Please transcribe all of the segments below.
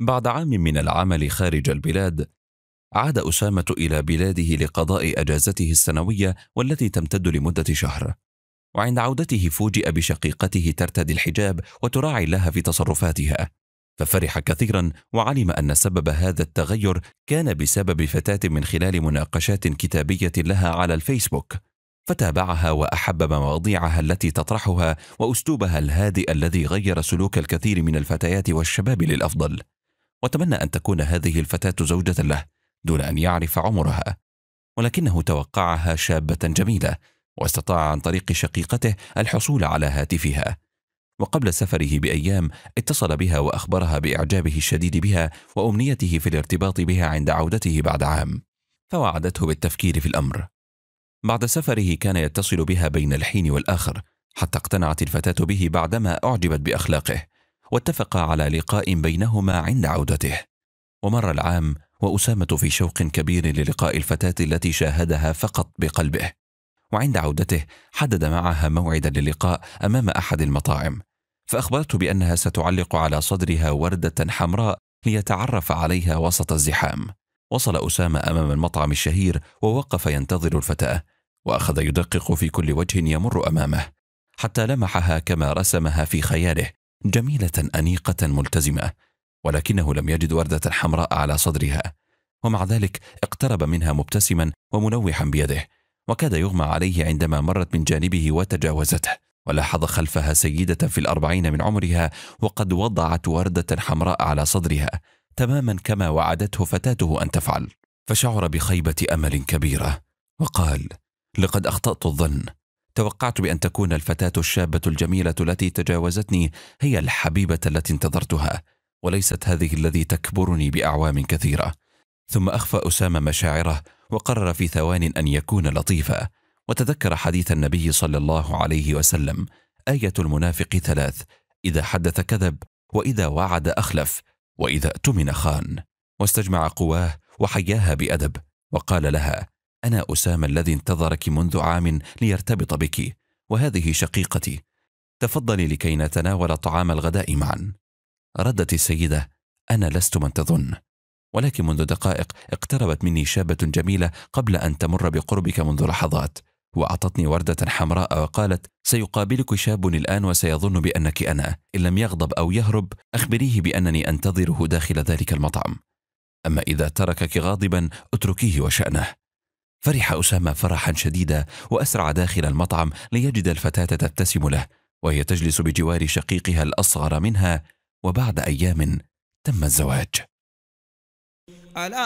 بعد عام من العمل خارج البلاد عاد أسامة إلى بلاده لقضاء أجازته السنوية والتي تمتد لمدة شهر وعند عودته فوجئ بشقيقته ترتدي الحجاب وتراعي لها في تصرفاتها ففرح كثيرا وعلم أن سبب هذا التغير كان بسبب فتاة من خلال مناقشات كتابية لها على الفيسبوك فتابعها وأحب مواضيعها التي تطرحها وأسلوبها الهادئ الذي غير سلوك الكثير من الفتيات والشباب للأفضل وتمنى أن تكون هذه الفتاة زوجة له دون أن يعرف عمرها ولكنه توقعها شابة جميلة واستطاع عن طريق شقيقته الحصول على هاتفها وقبل سفره بأيام اتصل بها وأخبرها بإعجابه الشديد بها وأمنيته في الارتباط بها عند عودته بعد عام فوعدته بالتفكير في الأمر بعد سفره كان يتصل بها بين الحين والآخر حتى اقتنعت الفتاة به بعدما أعجبت بأخلاقه واتفقا على لقاء بينهما عند عودته ومر العام وأسامة في شوق كبير للقاء الفتاة التي شاهدها فقط بقلبه وعند عودته حدد معها موعدا للقاء أمام أحد المطاعم فأخبرته بأنها ستعلق على صدرها وردة حمراء ليتعرف عليها وسط الزحام وصل أسامة أمام المطعم الشهير ووقف ينتظر الفتاة وأخذ يدقق في كل وجه يمر أمامه حتى لمحها كما رسمها في خياله جميلة أنيقة ملتزمة ولكنه لم يجد وردة حمراء على صدرها ومع ذلك اقترب منها مبتسما ومنوحا بيده وكاد يغمى عليه عندما مرت من جانبه وتجاوزته ولاحظ خلفها سيدة في الأربعين من عمرها وقد وضعت وردة حمراء على صدرها تماما كما وعدته فتاته أن تفعل فشعر بخيبة أمل كبيرة وقال لقد أخطأت الظن توقعت بأن تكون الفتاة الشابة الجميلة التي تجاوزتني هي الحبيبة التي انتظرتها وليست هذه الذي تكبرني بأعوام كثيرة ثم أخفى أسامة مشاعره وقرر في ثوان أن يكون لطيفا وتذكر حديث النبي صلى الله عليه وسلم آية المنافق ثلاث إذا حدث كذب وإذا وعد أخلف وإذا اؤتمن خان واستجمع قواه وحياها بأدب وقال لها أنا أسامة الذي انتظرك منذ عام ليرتبط بك وهذه شقيقتي تفضلي لكي نتناول طعام الغداء معا ردت السيدة أنا لست من تظن ولكن منذ دقائق اقتربت مني شابة جميلة قبل أن تمر بقربك منذ لحظات وأعطتني وردة حمراء وقالت سيقابلك شاب الآن وسيظن بأنك أنا إن لم يغضب أو يهرب أخبريه بأنني أنتظره داخل ذلك المطعم أما إذا تركك غاضبا اتركيه وشأنه فرح أسامة فرحا شديدا وأسرع داخل المطعم ليجد الفتاة تبتسم له وهي تجلس بجوار شقيقها الأصغر منها وبعد أيام تم الزواج ألا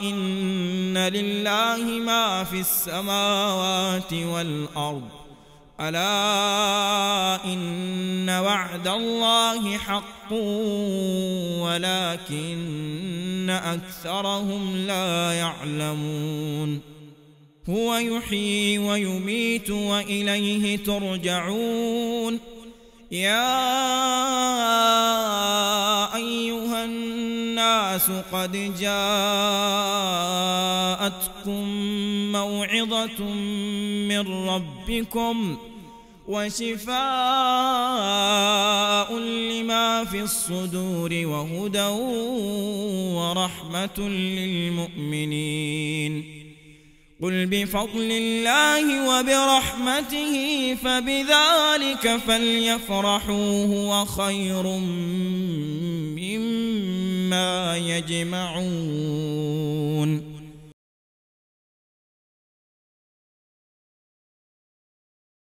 إن لله ما في السماوات والأرض ألا إن وعد الله حق ولكن ولكن أكثرهم لا يعلمون هو يحيي ويميت وإليه ترجعون يا أيها الناس قد جاءتكم موعظة من ربكم وشفاء لما في الصدور وهدى ورحمة للمؤمنين قل بفضل الله وبرحمته فبذلك فليفرحوا هو خير مما يجمعون